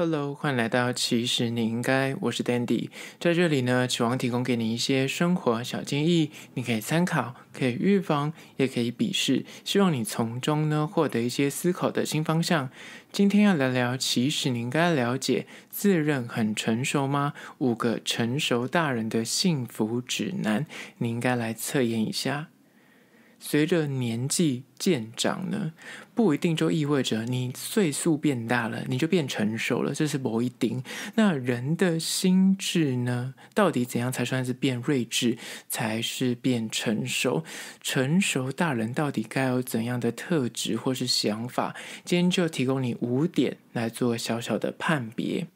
Hello，欢迎来到《其实你应该》，我是 Dandy，在这里呢，只王提供给你一些生活小建议，你可以参考，可以预防，也可以鄙视，希望你从中呢获得一些思考的新方向。今天要聊聊，其实你应该了解，自认很成熟吗？五个成熟大人的幸福指南，你应该来测验一下。随着年纪渐长呢，不一定就意味着你岁数变大了，你就变成熟了，这是不一定。那人的心智呢，到底怎样才算是变睿智，才是变成熟？成熟大人到底该有怎样的特质或是想法？今天就提供你五点来做小小的判别。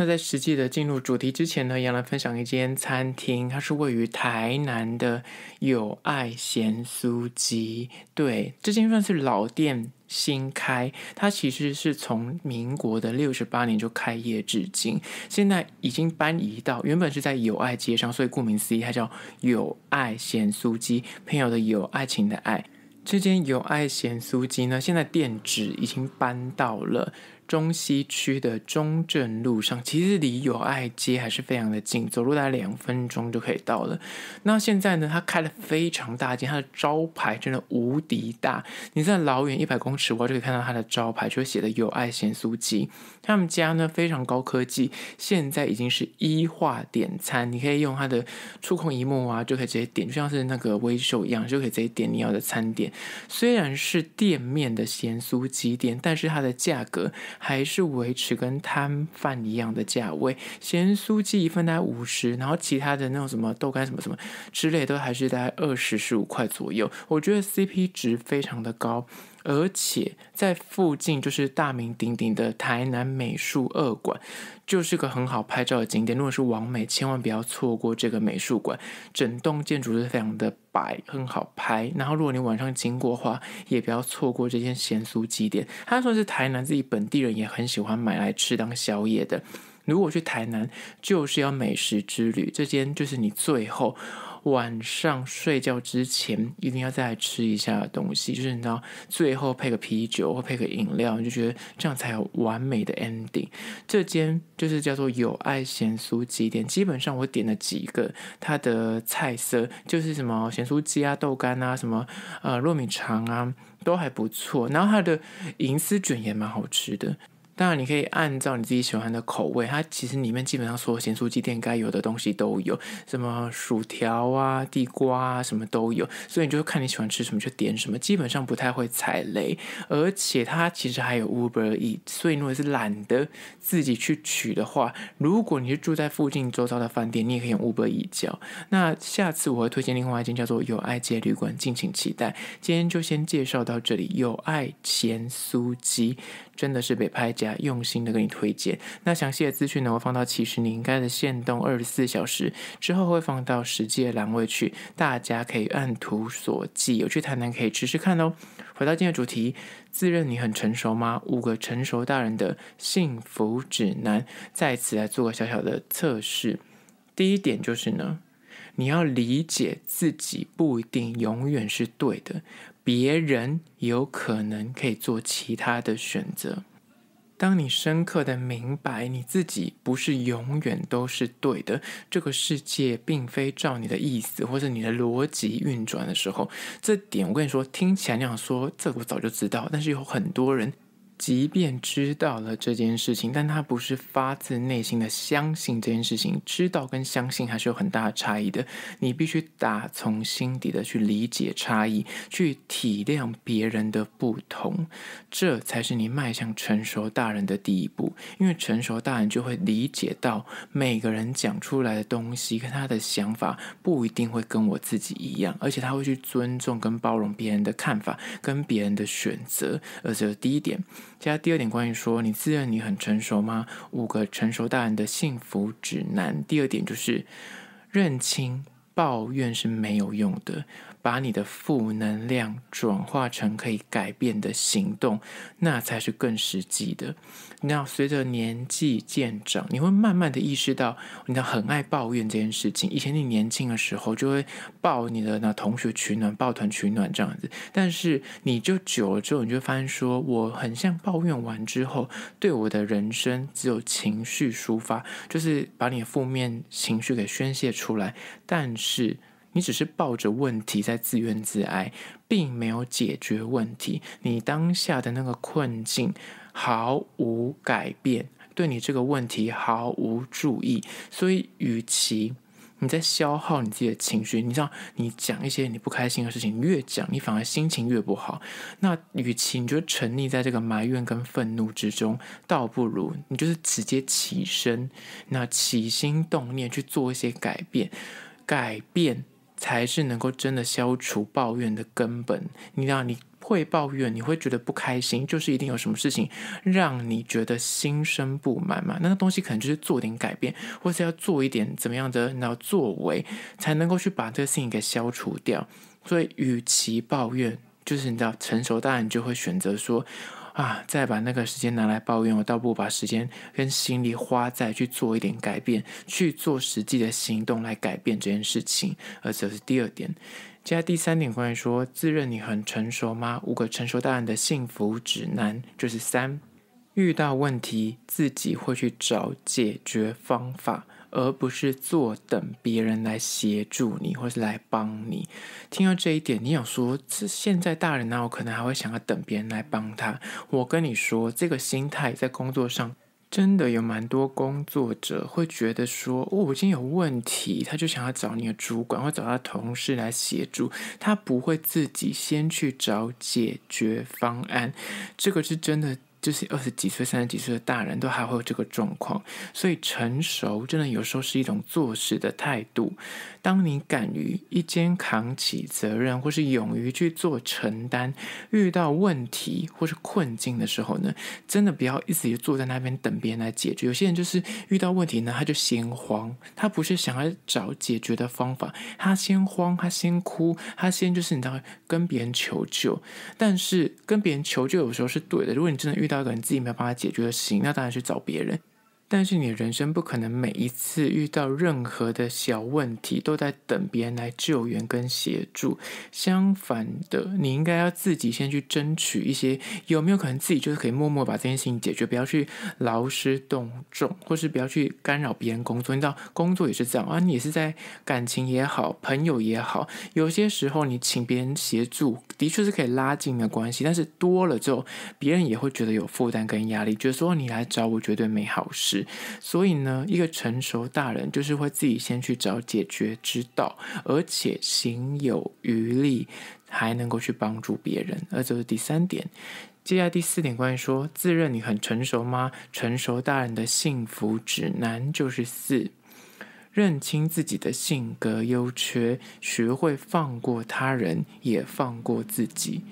那在实际的进入主题之前呢，要来分享一间餐厅，它是位于台南的友爱咸酥鸡。对，这间算是老店新开，它其实是从民国的六十八年就开业至今，现在已经搬移到原本是在友爱街上，所以顾名思义，它叫友爱咸酥鸡。朋友的友，爱情的爱，这间友爱咸酥鸡呢，现在店址已经搬到了。中西区的中正路上，其实离友爱街还是非常的近，走路大概两分钟就可以到了。那现在呢，它开了非常大间，它的招牌真的无敌大，你在老远一百公尺外就可以看到它的招牌，就会写的友爱咸酥鸡。他们家呢非常高科技，现在已经是一化点餐，你可以用它的触控荧幕啊，就可以直接点，就像是那个微秀一样，就可以直接点你要的餐点。虽然是店面的咸酥鸡店，但是它的价格。还是维持跟摊贩一样的价位，咸酥鸡一份大概五十，然后其他的那种什么豆干什么什么之类都还是在二十十五块左右，我觉得 C P 值非常的高。而且在附近就是大名鼎鼎的台南美术二馆，就是个很好拍照的景点。如果是王美，千万不要错过这个美术馆，整栋建筑是非常的白，很好拍。然后如果你晚上经过的话，也不要错过这间咸酥鸡店，它算是台南自己本地人也很喜欢买来吃当宵夜的。如果去台南，就是要美食之旅，这间就是你最后。晚上睡觉之前一定要再来吃一下东西，就是你知道，最后配个啤酒或配个饮料，你就觉得这样才有完美的 ending。这间就是叫做有爱咸酥鸡店，基本上我点了几个，它的菜色就是什么咸酥鸡啊、豆干啊、什么呃糯米肠啊，都还不错。然后它的银丝卷也蛮好吃的。当然，你可以按照你自己喜欢的口味。它其实里面基本上所有咸酥鸡店该有的东西都有，什么薯条啊、地瓜啊，什么都有。所以你就看你喜欢吃什么就点什么，基本上不太会踩雷。而且它其实还有 Uber e 所以如果是懒得自己去取的话，如果你是住在附近周遭的饭店，你也可以用 Uber e 叫。那下次我会推荐另外一间叫做友爱街旅馆，敬请期待。今天就先介绍到这里，友爱咸酥鸡。真的是北派家用心的给你推荐，那详细的资讯呢，会放到其实你应该的限动二十四小时之后会放到实际的栏位去，大家可以按图索骥，有去谈谈可以试试看哦。回到今天的主题，自认你很成熟吗？五个成熟大人的幸福指南，在此来做个小小的测试。第一点就是呢，你要理解自己不一定永远是对的。别人有可能可以做其他的选择。当你深刻的明白你自己不是永远都是对的，这个世界并非照你的意思或者你的逻辑运转的时候，这点我跟你说听起来那样说，这我早就知道，但是有很多人。即便知道了这件事情，但他不是发自内心的相信这件事情。知道跟相信还是有很大的差异的。你必须打从心底的去理解差异，去体谅别人的不同，这才是你迈向成熟大人的第一步。因为成熟大人就会理解到每个人讲出来的东西跟他的想法不一定会跟我自己一样，而且他会去尊重跟包容别人的看法，跟别人的选择。而且第一点。加第二点，关于说你自认你很成熟吗？五个成熟大人的幸福指南。第二点就是认清抱怨是没有用的。把你的负能量转化成可以改变的行动，那才是更实际的。那随着年纪渐长，你会慢慢的意识到，你很爱抱怨这件事情。以前你年轻的时候，就会抱你的那同学取暖、抱团取暖这样子。但是你就久了之后，你就发现说，我很像抱怨完之后，对我的人生只有情绪抒发，就是把你的负面情绪给宣泄出来，但是。你只是抱着问题在自怨自哀，并没有解决问题。你当下的那个困境毫无改变，对你这个问题毫无注意。所以，与其你在消耗你自己的情绪，你知道，你讲一些你不开心的事情，越讲你反而心情越不好。那与其你就沉溺在这个埋怨跟愤怒之中，倒不如你就是直接起身，那起心动念去做一些改变，改变。才是能够真的消除抱怨的根本。你知道，你会抱怨，你会觉得不开心，就是一定有什么事情让你觉得心生不满嘛？那个东西可能就是做点改变，或是要做一点怎么样的那作为，才能够去把这个事情给消除掉。所以，与其抱怨，就是你知道，成熟大人就会选择说。啊！再把那个时间拿来抱怨，我倒不如把时间跟心力花在去做一点改变，去做实际的行动来改变这件事情。而这是第二点。接下来第三点关于说，自认你很成熟吗？五个成熟大人的幸福指南就是三：遇到问题自己会去找解决方法。而不是坐等别人来协助你，或是来帮你。听到这一点，你想说，现在大人呢，我可能还会想要等别人来帮他。我跟你说，这个心态在工作上真的有蛮多工作者会觉得说，哦，我已经有问题，他就想要找你的主管或找他同事来协助，他不会自己先去找解决方案。这个是真的。就是二十几岁、三十几岁的大人都还会有这个状况，所以成熟真的有时候是一种做事的态度。当你敢于一肩扛起责任，或是勇于去做承担，遇到问题或是困境的时候呢，真的不要一直坐在那边等别人来解决。有些人就是遇到问题呢，他就先慌，他不是想要找解决的方法，他先慌，他先哭，他先就是你知道跟别人求救。但是跟别人求救有时候是对的，如果你真的遇到一个你自己没有办法解决的事情，那当然去找别人。但是你人生不可能每一次遇到任何的小问题都在等别人来救援跟协助，相反的，你应该要自己先去争取一些有没有可能自己就是可以默默把这件事情解决，不要去劳师动众，或是不要去干扰别人工作。你知道工作也是这样啊，你是在感情也好，朋友也好，有些时候你请别人协助，的确是可以拉近的关系，但是多了之后，别人也会觉得有负担跟压力，觉得说你来找我绝对没好事。所以呢，一个成熟大人就是会自己先去找解决之道，而且行有余力还能够去帮助别人，而这是第三点。接下来第四点，关于说自认你很成熟吗？成熟大人的幸福指南就是四：认清自己的性格优缺，学会放过他人，也放过自己。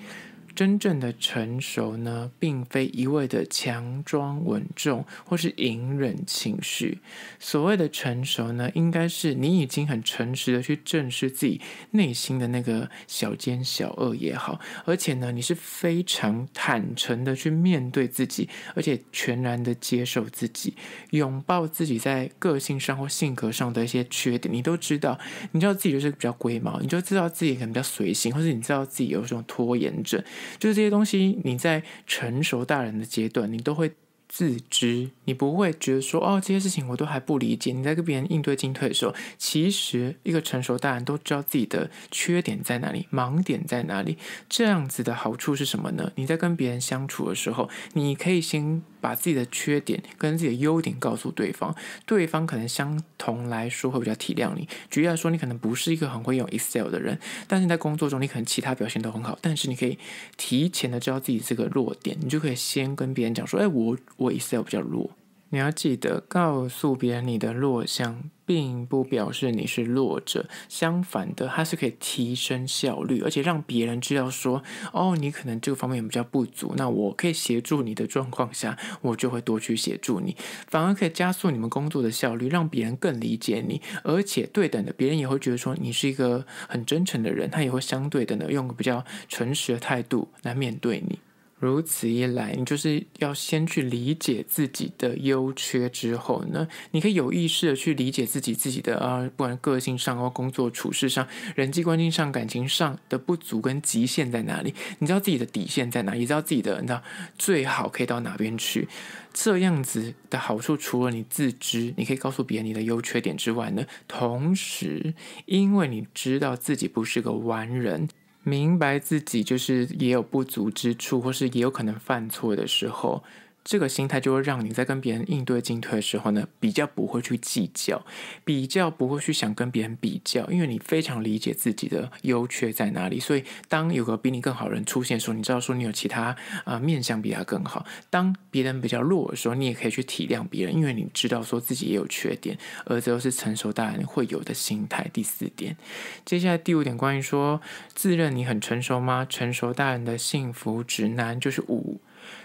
真正的成熟呢，并非一味的强装稳重或是隐忍情绪。所谓的成熟呢，应该是你已经很诚实的去正视自己内心的那个小奸小恶也好，而且呢，你是非常坦诚的去面对自己，而且全然的接受自己，拥抱自己在个性上或性格上的一些缺点。你都知道，你知道自己就是比较龟毛，你就知道自己可能比较随性，或者你知道自己有一种拖延症。就是这些东西，你在成熟大人的阶段，你都会。自知，你不会觉得说哦，这些事情我都还不理解。你在跟别人应对进退的时候，其实一个成熟大人都知道自己的缺点在哪里、盲点在哪里。这样子的好处是什么呢？你在跟别人相处的时候，你可以先把自己的缺点跟自己的优点告诉对方，对方可能相同来说会比较体谅你。举例来说，你可能不是一个很会用 Excel 的人，但是在工作中你可能其他表现都很好，但是你可以提前的知道自己这个弱点，你就可以先跟别人讲说，哎，我。我 excel 比较弱，你要记得告诉别人你的弱项，并不表示你是弱者，相反的，它是可以提升效率，而且让别人知道说，哦，你可能这个方面比较不足，那我可以协助你的状况下，我就会多去协助你，反而可以加速你们工作的效率，让别人更理解你，而且对等的，别人也会觉得说你是一个很真诚的人，他也会相对的呢，用个比较诚实的态度来面对你。如此一来，你就是要先去理解自己的优缺之后呢，你可以有意识的去理解自己自己的啊，不管个性上或工作处事上、人际关系上、感情上的不足跟极限在哪里，你知道自己的底线在哪，也知道自己的那最好可以到哪边去。这样子的好处，除了你自知，你可以告诉别人你的优缺点之外呢，同时因为你知道自己不是个完人。明白自己就是也有不足之处，或是也有可能犯错的时候。这个心态就会让你在跟别人应对进退的时候呢，比较不会去计较，比较不会去想跟别人比较，因为你非常理解自己的优缺在哪里。所以，当有个比你更好人出现的时候，你知道说你有其他啊面相比他更好。当别人比较弱的时候，你也可以去体谅别人，因为你知道说自己也有缺点。而这又是成熟大人会有的心态。第四点，接下来第五点，关于说自认你很成熟吗？成熟大人的幸福指南就是五。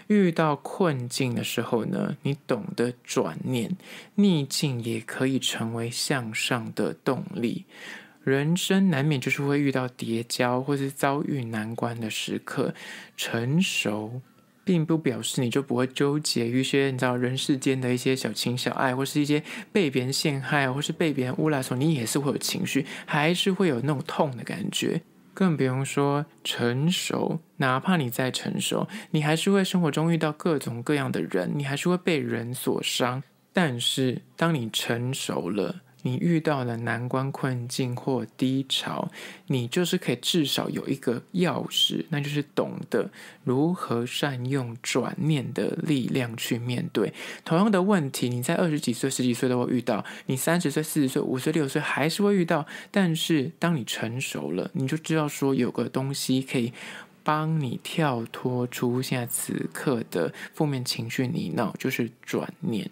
遇到困境的时候呢，你懂得转念，逆境也可以成为向上的动力。人生难免就是会遇到叠交或是遭遇难关的时刻。成熟并不表示你就不会纠结于一些你知道人世间的一些小情小爱，或是一些被别人陷害或是被别人诬赖时，你也是会有情绪，还是会有那种痛的感觉。更不用说成熟，哪怕你再成熟，你还是会生活中遇到各种各样的人，你还是会被人所伤。但是，当你成熟了。你遇到了难关、困境或低潮，你就是可以至少有一个钥匙，那就是懂得如何善用转念的力量去面对同样的问题。你在二十几岁、十几岁都会遇到，你三十岁、四十岁、五十岁、六十岁还是会遇到。但是当你成熟了，你就知道说有个东西可以帮你跳脱出现在此刻的负面情绪泥淖，就是转念。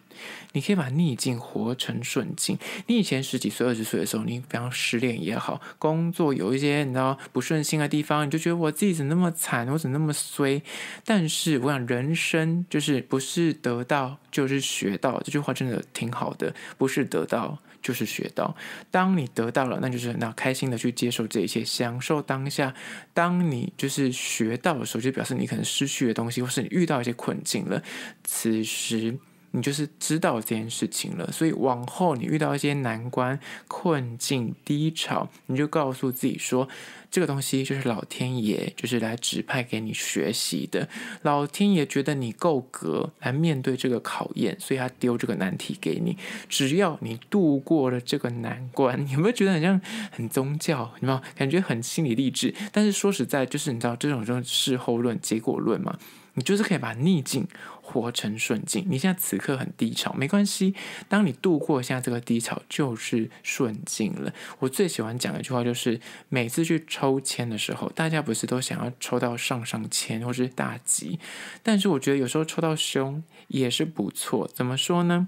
你可以把逆境活成顺境。你以前十几岁、二十岁的时候，你比方失恋也好，工作有一些你知道不顺心的地方，你就觉得我自己怎么那么惨，我怎么那么衰？但是我想，人生就是不是得到就是学到，这句话真的挺好的。不是得到就是学到。当你得到了，那就是那开心的去接受这一切，享受当下。当你就是学到的时候，就表示你可能失去的东西，或是你遇到一些困境了。此时。你就是知道这件事情了，所以往后你遇到一些难关、困境、低潮，你就告诉自己说，这个东西就是老天爷，就是来指派给你学习的。老天爷觉得你够格来面对这个考验，所以他丢这个难题给你。只要你度过了这个难关，有没有觉得好像很宗教？你知道，感觉很心理励志。但是说实在，就是你知道这种事后论、结果论嘛？你就是可以把逆境活成顺境。你现在此刻很低潮，没关系。当你度过一下这个低潮，就是顺境了。我最喜欢讲一句话就是：每次去抽签的时候，大家不是都想要抽到上上签或是大吉？但是我觉得有时候抽到凶也是不错。怎么说呢？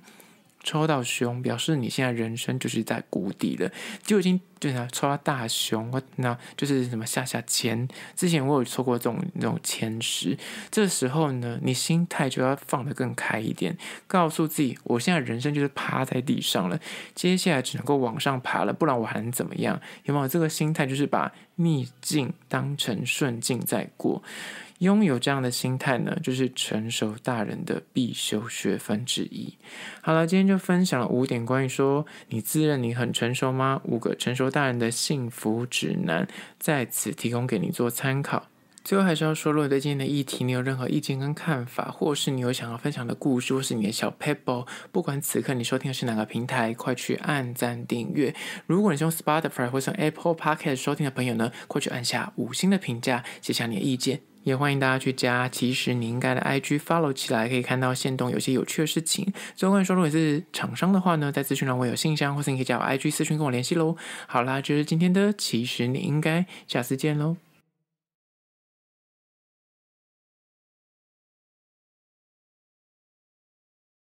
抽到熊，表示你现在人生就是在谷底了，就已经对啊，抽到大熊那就是什么下下签。之前我有抽过这种那种前十，这时候呢，你心态就要放得更开一点，告诉自己，我现在人生就是趴在地上了，接下来只能够往上爬了，不然我还能怎么样？有没有这个心态，就是把逆境当成顺境在过。拥有这样的心态呢，就是成熟大人的必修学分之一。好了，今天就分享了五点关于说你自认你很成熟吗？五个成熟大人的幸福指南，在此提供给你做参考。最后还是要说，如果对今天的议题你有任何意见跟看法，或是你有想要分享的故事，或是你的小 people，不管此刻你收听的是哪个平台，快去按赞订阅。如果你是用 Spotify 或是 Apple Podcast 收听的朋友呢，快去按下五星的评价，写下你的意见。也欢迎大家去加，其实你应该的 IG follow 起来，可以看到线动有些有趣的事情。最后来说，如果是厂商的话呢，在资讯栏会有信箱，或是你可以加我 IG 私讯跟我联系喽。好啦，就是今天的，其实你应该下次见喽。